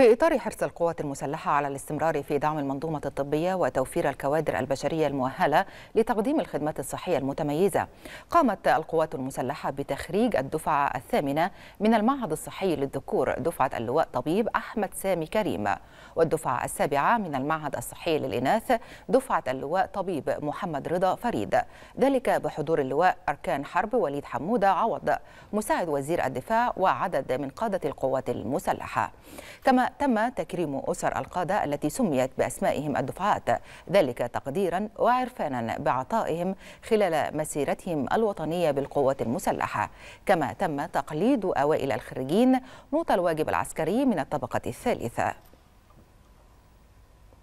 في إطار حرص القوات المسلحة على الاستمرار في دعم المنظومة الطبية وتوفير الكوادر البشرية المؤهلة لتقديم الخدمات الصحية المتميزة قامت القوات المسلحة بتخريج الدفعة الثامنة من المعهد الصحي للذكور دفعة اللواء طبيب أحمد سامي كريم والدفعة السابعة من المعهد الصحي للإناث دفعة اللواء طبيب محمد رضا فريد ذلك بحضور اللواء أركان حرب وليد حمودة عوض مساعد وزير الدفاع وعدد من قادة القوات المسلحة كما تم تكريم أسر القادة التي سميت بأسمائهم الدفعات ذلك تقديرا وعرفانا بعطائهم خلال مسيرتهم الوطنية بالقوات المسلحة كما تم تقليد أوائل الخريجين نوط الواجب العسكري من الطبقة الثالثة